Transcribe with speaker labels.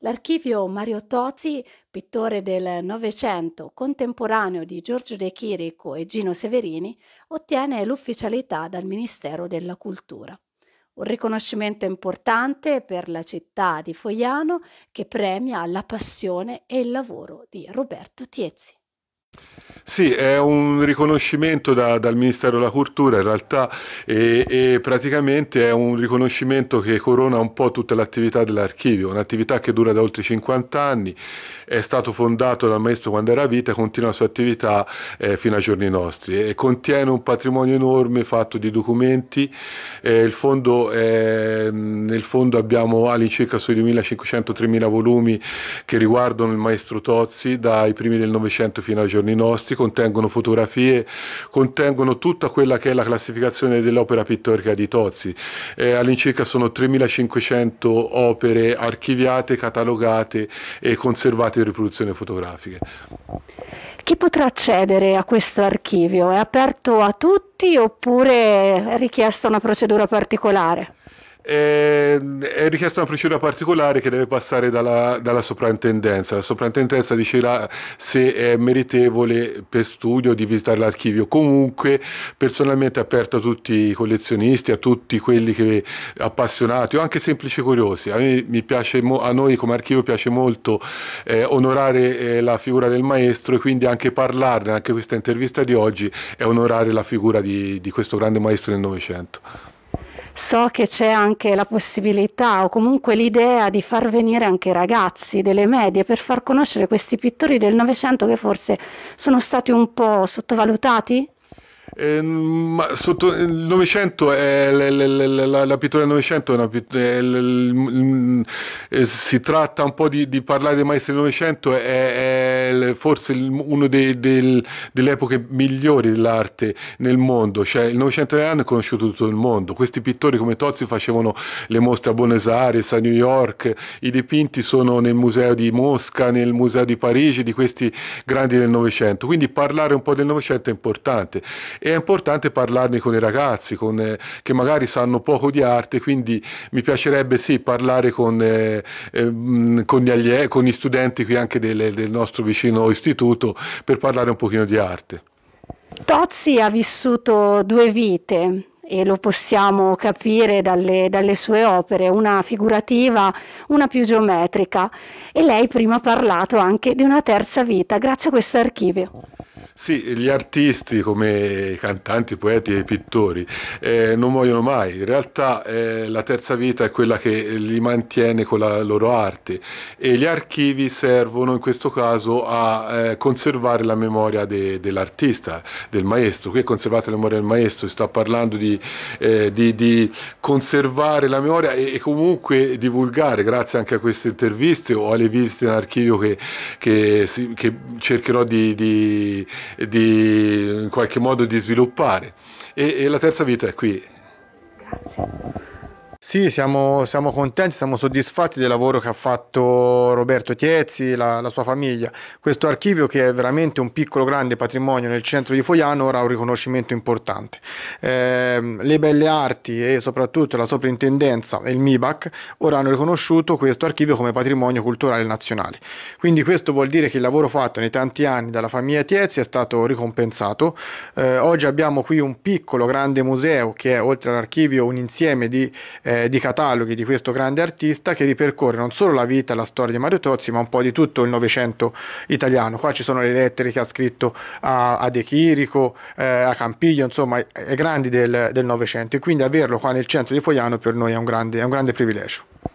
Speaker 1: L'archivio Mario Tozzi, pittore del Novecento, contemporaneo di Giorgio De Chirico e Gino Severini, ottiene l'ufficialità dal Ministero della Cultura. Un riconoscimento importante per la città di Foiano che premia la passione e il lavoro di Roberto Tiezzi.
Speaker 2: Sì, è un riconoscimento da, dal Ministero della Cultura in realtà e, e, praticamente è un riconoscimento che corona un po' tutta l'attività dell'archivio, un'attività che dura da oltre 50 anni, è stato fondato dal maestro quando era vita e continua la sua attività eh, fino ai giorni nostri e contiene un patrimonio enorme fatto di documenti, eh, fondo, eh, nel fondo abbiamo all'incirca sui 2.500-3.000 volumi che riguardano il maestro Tozzi dai primi del Novecento fino ai giorni nostri contengono fotografie, contengono tutta quella che è la classificazione dell'opera pittorica di Tozzi. Eh, All'incirca sono 3.500 opere archiviate, catalogate e conservate in riproduzioni fotografiche.
Speaker 1: Chi potrà accedere a questo archivio? È aperto a tutti oppure è richiesta una procedura particolare?
Speaker 2: Ehm, è, è richiesta una procedura particolare che deve passare dalla, dalla soprintendenza. La soprintendenza dice se è meritevole per studio di visitare l'archivio. Comunque, personalmente aperto a tutti i collezionisti, a tutti quelli che, appassionati o anche semplici curiosi. A, me, piace, a noi come archivio piace molto eh, onorare eh, la figura del maestro e quindi anche parlarne, anche questa intervista di oggi è onorare la figura di, di questo grande maestro del Novecento
Speaker 1: so che c'è anche la possibilità o comunque l'idea di far venire anche i ragazzi delle medie per far conoscere questi pittori del Novecento che forse sono stati un po' sottovalutati?
Speaker 2: Eh, sotto il Novecento, la, la, la, la pittura del Novecento è, una, è, eh, si tratta un po' di, di parlare dei maestri del Novecento, è, è forse una delle epoche migliori dell'arte nel mondo, cioè il Novecento italiano è conosciuto tutto il mondo, questi pittori come Tozzi facevano le mostre a Buenos Aires, a New York, i dipinti sono nel museo di Mosca, nel museo di Parigi, di questi grandi del Novecento, quindi parlare un po' del Novecento è importante e è importante parlarne con i ragazzi con, eh, che magari sanno poco di arte, quindi mi piacerebbe sì parlare con... Eh, Ehm, con, gli allie- con gli studenti qui anche del, del nostro vicino istituto per parlare un pochino di arte.
Speaker 1: Tozzi ha vissuto due vite, e lo possiamo capire dalle, dalle, sue opere, una figurativa, una più geometrica. E lei prima ha parlato anche di una terza vita, grazie a questo archivio.
Speaker 2: Sì, gli artisti come i cantanti, i poeti e i pittori eh, non muoiono mai, in realtà eh, la terza vita è quella che li mantiene con la loro arte e gli archivi servono in questo caso a eh, conservare la memoria de, dell'artista, del maestro, qui è conservata la memoria del maestro, sto parlando di, eh, di, di conservare la memoria e, e, comunque divulgare grazie anche a queste interviste o alle visite in archivio che, che, che cercherò di, di di, in qualche modo di sviluppare. E, e la terza vita è qui.
Speaker 3: Grazie. Sì, siamo, siamo, contenti, siamo soddisfatti del lavoro che ha fatto Roberto Tiezzi e la, la, sua famiglia. Questo archivio, che è veramente un piccolo grande patrimonio nel centro di Foiano, ora ha un riconoscimento importante. Eh, le belle arti e soprattutto la soprintendenza e il MIBAC ora hanno riconosciuto questo archivio come patrimonio culturale nazionale. Quindi questo vuol dire che il lavoro fatto nei tanti anni dalla famiglia Tiezzi è stato ricompensato. Eh, oggi abbiamo qui un piccolo grande museo che è oltre all'archivio un insieme di eh, di cataloghi di questo grande artista che ripercorre non solo la vita e la storia di Mario Tozzi, ma un po' di tutto il Novecento italiano. Qua ci sono le lettere che ha scritto a, a De Chirico, eh, a Campiglio, insomma, ai grandi del Novecento. E quindi averlo qua nel centro di Foiano per noi è un grande, è un grande privilegio.